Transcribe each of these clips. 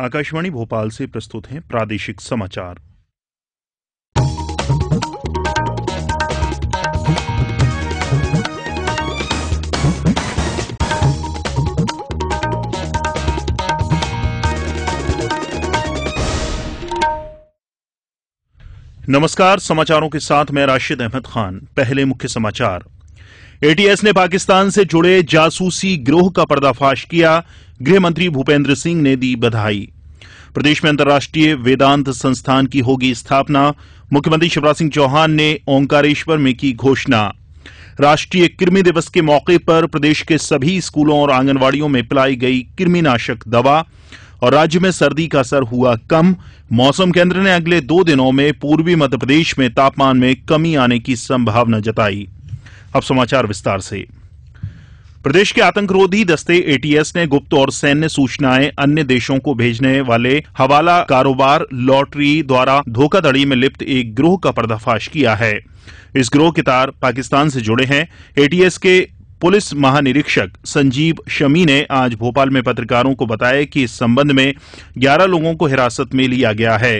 आकाशवाणी भोपाल से प्रस्तुत हैं प्रादेशिक समाचार नमस्कार समाचारों के साथ मैं राशिद अहमद खान पहले मुख्य समाचार एटीएस ने पाकिस्तान से जुड़े जासूसी ग्रोह का पर्दाफाश किया गृह मंत्री भूपेंद्र सिंह ने दी बधाई प्रदेश में अंतर्राष्ट्रीय वेदांत संस्थान की होगी स्थापना मुख्यमंत्री शिवराज सिंह चौहान ने ओंकारेश्वर में की घोषणा राष्ट्रीय कृमि दिवस के मौके पर प्रदेश के सभी स्कूलों और आंगनवाड़ियों में पिलाई गई कृमिनाशक दवा और राज्य में सर्दी का असर हुआ कम मौसम केंद्र ने अगले दो दिनों में पूर्वी मध्य प्रदेश में तापमान में कमी आने की संभावना जताई अब समाचार विस्तार से प्रदेश के आतंकरोधी दस्ते एटीएस ने गुप्त और सैन्य सूचनाएं अन्य देशों को भेजने वाले हवाला कारोबार लॉटरी द्वारा धोखाधड़ी में लिप्त एक ग्रोह का पर्दाफाश किया है इस ग्रोह के तार पाकिस्तान से जुड़े हैं एटीएस के पुलिस महानिरीक्षक संजीव शमी ने आज भोपाल में पत्रकारों को बताया कि इस संबंध में 11 लोगों को हिरासत में लिया गया है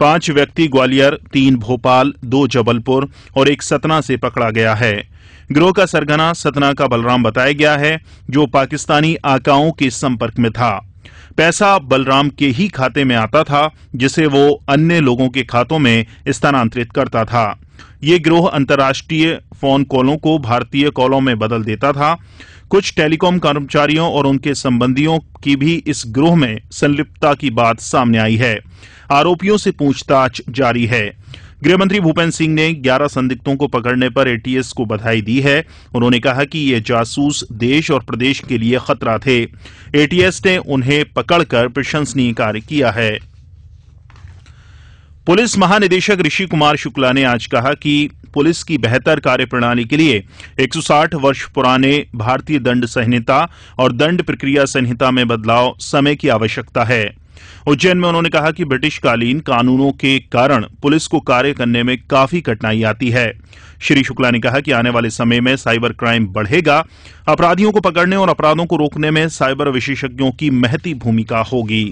पांच व्यक्ति ग्वालियर तीन भोपाल दो जबलपुर और एक सतना से पकड़ा गया है गिरोह का सरगना सतना का बलराम बताया गया है जो पाकिस्तानी आकाओं के संपर्क में था पैसा बलराम के ही खाते में आता था जिसे वो अन्य लोगों के खातों में स्थानांतरित करता था ये गिरोह अंतर्राष्ट्रीय फोन कॉलों को भारतीय कॉलों में बदल देता था कुछ टेलीकॉम कर्मचारियों और उनके संबंधियों की भी इस ग्रोह में संलिप्तता की बात सामने आई है आरोपियों से पूछताछ जारी है गृहमंत्री भूपेन्द्र सिंह ने 11 संदिग्धों को पकड़ने पर एटीएस को बधाई दी है उन्होंने कहा कि ये जासूस देश और प्रदेश के लिए खतरा थे एटीएस ने उन्हें पकड़कर प्रशंसनीय कार्य किया है पुलिस महानिदेशक ऋषि कुमार शुक्ला ने आज कहा कि पुलिस की बेहतर कार्यप्रणाली के लिए 160 वर्ष पुराने भारतीय दंड संहिता और दंड प्रक्रिया संहिता में बदलाव समय की आवश्यकता है उज्जैन में उन्होंने कहा कि ब्रिटिशकालीन कानूनों के कारण पुलिस को कार्य करने में काफी कठिनाई आती है श्री शुक्ला ने कहा कि आने वाले समय में साइबर क्राइम बढ़ेगा अपराधियों को पकड़ने और अपराधों को रोकने में साइबर विशेषज्ञों की महती भूमिका होगी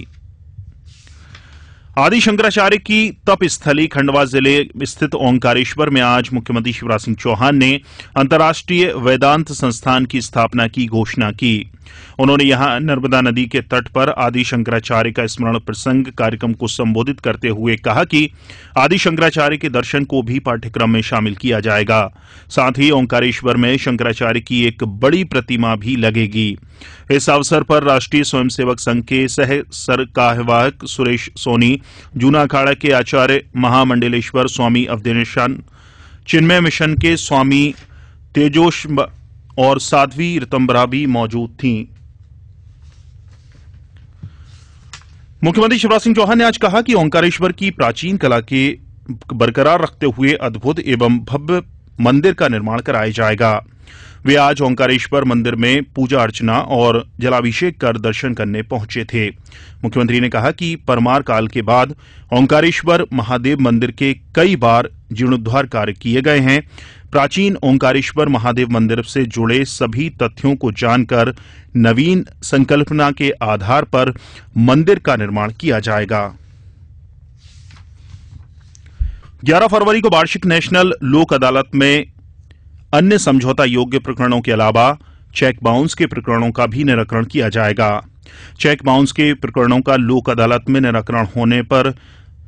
आदि शंकराचार्य की तपस्थली खंडवा जिले स्थित ओंकारेश्वर में आज मुख्यमंत्री शिवराज सिंह चौहान ने अंतर्राष्ट्रीय वेदांत संस्थान की स्थापना की घोषणा की उन्होंने यहां नर्मदा नदी के तट पर आदि शंकराचार्य का स्मरण प्रसंग कार्यक्रम को संबोधित करते हुए कहा कि आदि शंकराचार्य के दर्शन को भी पाठ्यक्रम में शामिल किया जाएगा साथ ही ओंकारेश्वर में शंकराचार्य की एक बड़ी प्रतिमा भी लगेगी इस अवसर पर राष्ट्रीय स्वयंसेवक संघ के सह सरकाहवाहक सुरेश सोनी जूना अखाड़ा के आचार्य महामंडलेश्वर स्वामी अवधेशान चिन्मय मिशन के स्वामी तेजोश और साध्वी रितंबरा भी मौजूद थीं मुख्यमंत्री शिवराज सिंह चौहान ने आज कहा कि ओंकारेश्वर की प्राचीन कला के बरकरार रखते हुए अद्भुत एवं भव्य मंदिर का निर्माण कराया जाएगा वे आज ओंकारेश्वर मंदिर में पूजा अर्चना और जलाभिषेक कर दर्शन करने पहुंचे थे मुख्यमंत्री ने कहा कि परमार काल के बाद ओंकारेश्वर महादेव मंदिर के कई बार जीर्णोद्वार कार्य किए गए हैं प्राचीन ओंकारेश्वर महादेव मंदिर से जुड़े सभी तथ्यों को जानकर नवीन संकल्पना के आधार पर मंदिर का निर्माण किया जाएगा 11 फरवरी को वार्षिक नेशनल लोक अदालत में अन्य समझौता योग्य प्रकरणों के अलावा चेक बाउंस के प्रकरणों का भी निराकरण किया जाएगा चेक बाउंस के प्रकरणों का लोक अदालत में निराकरण होने पर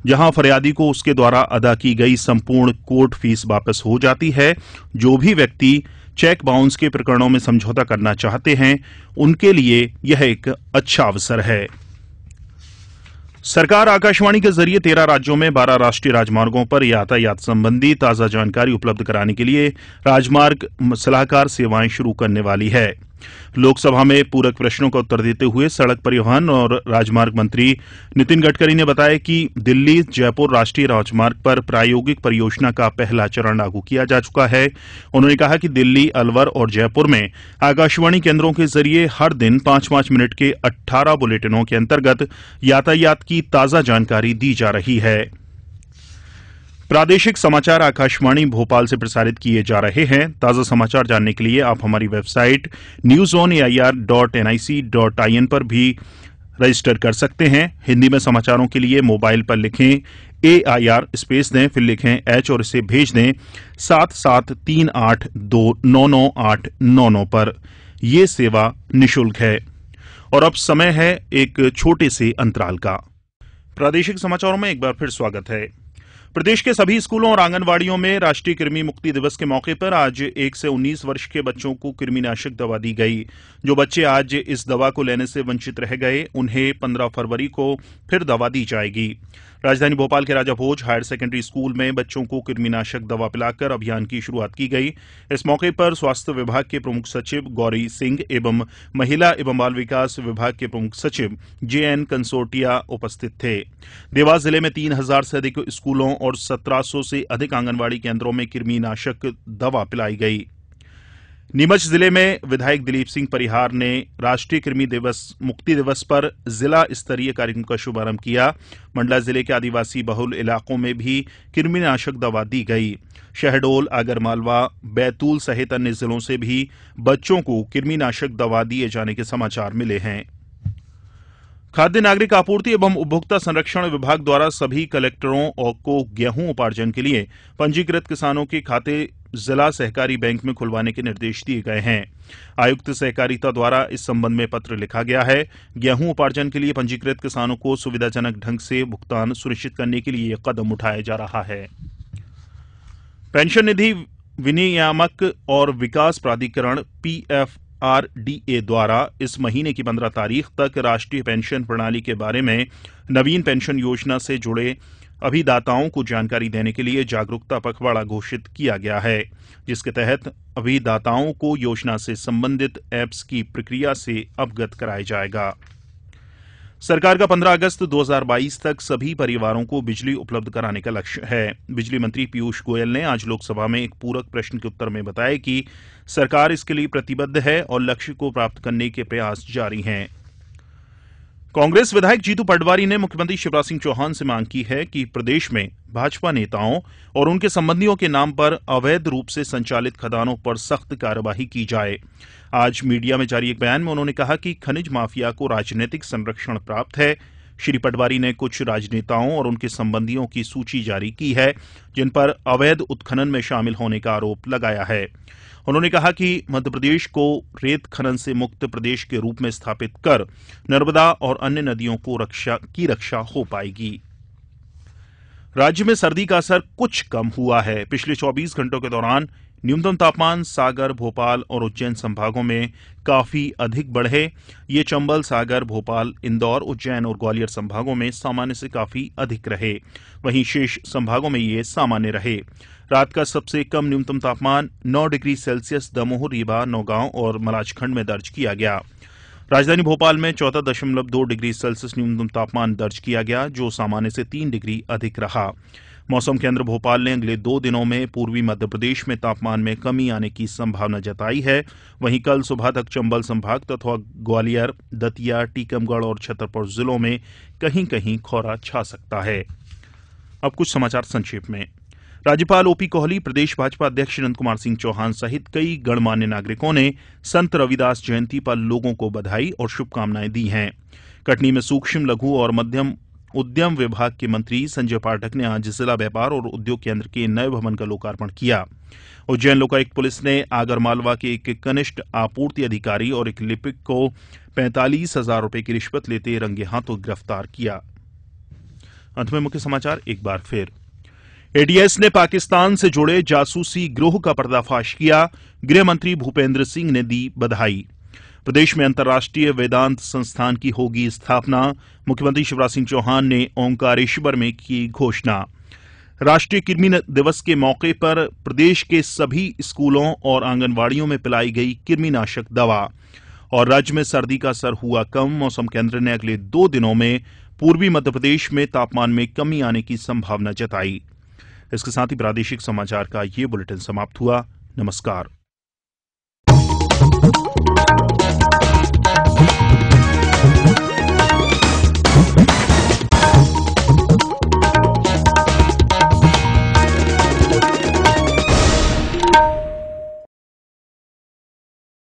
जहां फरियादी को उसके द्वारा अदा की गई संपूर्ण कोर्ट फीस वापस हो जाती है जो भी व्यक्ति चेक बाउंस के प्रकरणों में समझौता करना चाहते हैं उनके लिए यह एक अच्छा अवसर है सरकार आकाशवाणी के जरिए तेरह राज्यों में बारह राष्ट्रीय राजमार्गों पर यातायात संबंधी ताजा जानकारी उपलब्ध कराने के लिए राजमार्ग सलाहकार सेवाएं शुरू करने वाली है लोकसभा में पूरक प्रश्नों का उत्तर देते हुए सड़क परिवहन और राजमार्ग मंत्री नितिन गडकरी ने बताया कि दिल्ली जयपुर राष्ट्रीय राजमार्ग पर प्रायोगिक परियोजना का पहला चरण लागू किया जा चुका है उन्होंने कहा कि दिल्ली अलवर और जयपुर में आकाशवाणी केंद्रों के जरिए हर दिन पांच पांच मिनट के अट्ठारह बुलेटिनों के अंतर्गत यातायात की ताजा जानकारी दी जा रही है प्रादेशिक समाचार आकाशवाणी भोपाल से प्रसारित किए जा रहे हैं ताज़ा समाचार जानने के लिए आप हमारी website news on A I R dot N I C dot I N पर भी रजिस्टर कर सकते हैं हिंदी में समाचारों के लिए मोबाइल पर लिखें ए आई आर स्पेस दें फिर लिखें एच और इसे भेज दें सात सात तीन आठ दो नौ नौ आठ नौ नौ पर यह सेवा निशुल्क है और अब समय है एक छोटे से अंतराल का प्रादेशिक समाचारों में एक बार फिर स्वागत है प्रदेश के सभी स्कूलों और आंगनवाड़ियों में राष्ट्रीय कृमि मुक्ति दिवस के मौके पर आज एक से उन्नीस वर्ष के बच्चों को कृमिनाशक दवा दी गई जो बच्चे आज इस दवा को लेने से वंचित रह गए उन्हें पन्द्रह फरवरी को फिर दवा दी जाएगी राजधानी भोपाल के Raja Bhoj higher secondary school में बच्चों को कृमिनाशक दवा पिलाकर अभियान की शुरुआत की गई इस मौके पर स्वास्थ्य विभाग के प्रमुख सचिव गौरी सिंह एवं महिला एवं बाल विकास विभाग के प्रमुख सचिव जे एन कंसोटिया उपस्थित थे देवास जिले में तीन हजार से अधिक स्कूलों और सत्रह से अधिक आंगनबाड़ी केंद्रों में कृमिनाशक दवा पिलाई गई नीमच जिले में विधायक दिलीप सिंह परिहार ने राष्ट्रीय कृमि दिवस मुक्ति दिवस पर जिला स्तरीय कार्यक्रम का शुभारंभ किया मंडला जिले के आदिवासी बहुल इलाकों में भी कृमिनाशक दवा दी गई शहडोल आगरमालवा बैतूल सहित अन्य जिलों से भी बच्चों को कृमिनाशक दवा दिए जाने के समाचार मिले हैं खाद्य नागरिक आपूर्ति एवं उपभोक्ता संरक्षण विभाग द्वारा सभी कलेक्टरों को गेहूं उपार्जन के लिए पंजीकृत किसानों के खाते जिला सहकारी बैंक में खुलवाने के निर्देश दिए गए हैं आयुक्त सहकारिता द्वारा इस संबंध में पत्र लिखा गया है गेहूं उपार्जन के लिए पंजीकृत किसानों को सुविधाजनक ढंग से भुगतान सुनिश्चित करने के लिए यह कदम उठाया जा रहा है पेंशन निधि विनियामक और विकास प्राधिकरण पीएफ आरडीए द्वारा इस महीने की पंद्रह तारीख तक राष्ट्रीय पेंशन प्रणाली के बारे में नवीन पेंशन योजना से जुड़े अभिदाताओं को जानकारी देने के लिए जागरूकता पखवाड़ा घोषित किया गया है जिसके तहत अभिदाताओं को योजना से संबंधित एप्स की प्रक्रिया से अवगत कराया जाएगा सरकार का 15 अगस्त 2022 तक सभी परिवारों को बिजली उपलब्ध कराने का लक्ष्य है बिजली मंत्री पीयूष गोयल ने आज लोकसभा में एक पूरक प्रश्न के उत्तर में बताया कि सरकार इसके लिए प्रतिबद्ध है और लक्ष्य को प्राप्त करने के प्रयास जारी हैं कांग्रेस विधायक जीतू पटवारी ने मुख्यमंत्री शिवराज सिंह चौहान से मांग की है कि प्रदेश में भाजपा नेताओं और उनके संबंधियों के नाम पर अवैध रूप से संचालित खदानों पर सख्त कार्यवाही की जाये आज मीडिया में जारी एक बयान में उन्होंने कहा कि खनिज माफिया को राजनीतिक संरक्षण प्राप्त है श्री पटवारी ने कुछ राजनेताओं और उनके संबंधियों की सूची जारी की है जिन पर अवैध उत्खनन में शामिल होने का आरोप लगाया है उन्होंने कहा कि मध्यप्रदेश को रेत खनन से मुक्त प्रदेश के रूप में स्थापित कर नर्मदा और अन्य नदियों को रक्षा की रक्षा हो पाएगी राज्य में सर्दी का असर कुछ कम हुआ है पिछले 24 घंटों के दौरान न्यूनतम तापमान सागर भोपाल और उज्जैन संभागों में काफी अधिक बढ़े ये चंबल सागर भोपाल इंदौर उज्जैन और ग्वालियर संभागों में सामान्य से काफी अधिक रहे वहीं शेष संभागों में ये सामान्य रहे रात का सबसे कम न्यूनतम तापमान 9 डिग्री सेल्सियस दमोह रीवा नौगांव और मलाजखंड में दर्ज किया गया राजधानी भोपाल में चौदह दशमलव दो डिग्री सेल्सियस न्यूनतम तापमान दर्ज किया गया जो सामान्य से तीन डिग्री अधिक रहा मौसम केंद्र भोपाल ने अगले दो दिनों में पूर्वी मध्य प्रदेश में तापमान में कमी आने की संभावना जताई है वहीं कल सुबह तक चंबल संभाग तथा ग्वालियर दतिया टीकमगढ़ और छतरपुर जिलों में कहीं कहीं खौरा छा सकता है अब कुछ समाचार संक्षेप में राज्यपाल ओपी कोहली प्रदेश भाजपा अध्यक्ष नंद कुमार सिंह चौहान सहित कई गणमान्य नागरिकों ने संत रविदास जयंती पर लोगों को बधाई और शुभकामनाएं दी हैं कटनी में सूक्ष्म लघु और मध्यम उद्यम विभाग के मंत्री संजय पाठक ने आज जिला व्यापार और उद्योग केंद्र के नए भवन का लोकार्पण किया उज्जैन लोकायुक्त पुलिस ने आगरमालवा के एक कनिष्ठ आपूर्ति अधिकारी और एक लिपिक को पैंतालीस हजार रूपये की रिश्वत लेते रंगे हाथों गिरफ्तार किया अंत में मुख्य समाचार एक बार फिर एडीएस ने पाकिस्तान से जुड़े जासूसी ग्रोह का पर्दाफाश किया गृह मंत्री भूपेंद्र सिंह ने दी बधाई प्रदेश में अंतर्राष्ट्रीय वेदांत संस्थान की होगी स्थापना मुख्यमंत्री शिवराज सिंह चौहान ने ओंकारेश्वर में की घोषणा राष्ट्रीय किरमी दिवस के मौके पर प्रदेश के सभी स्कूलों और आंगनवाड़ियों में पिलाई गई किरमीनाशक दवा और राज्य में सर्दी का असर हुआ कम मौसम केंद्र ने अगले दो दिनों में पूर्वी मध्यप्रदेश में तापमान में कमी आने की संभावना जताई इसके साथ ही प्रादेशिक समाचार का ये बुलेटिन समाप्त हुआ नमस्कार